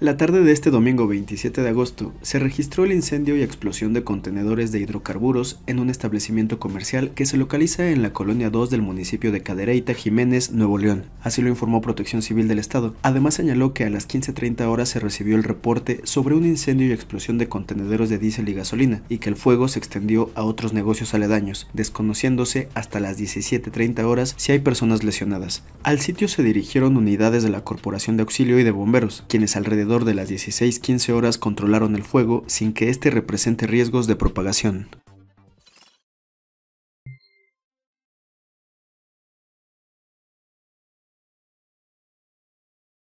La tarde de este domingo 27 de agosto se registró el incendio y explosión de contenedores de hidrocarburos en un establecimiento comercial que se localiza en la colonia 2 del municipio de Cadereyta, Jiménez, Nuevo León. Así lo informó Protección Civil del Estado. Además señaló que a las 15.30 horas se recibió el reporte sobre un incendio y explosión de contenedores de diésel y gasolina y que el fuego se extendió a otros negocios aledaños, desconociéndose hasta las 17.30 horas si hay personas lesionadas. Al sitio se dirigieron unidades de la Corporación de Auxilio y de Bomberos, quienes alrededor de las 16.15 horas controlaron el fuego sin que este represente riesgos de propagación.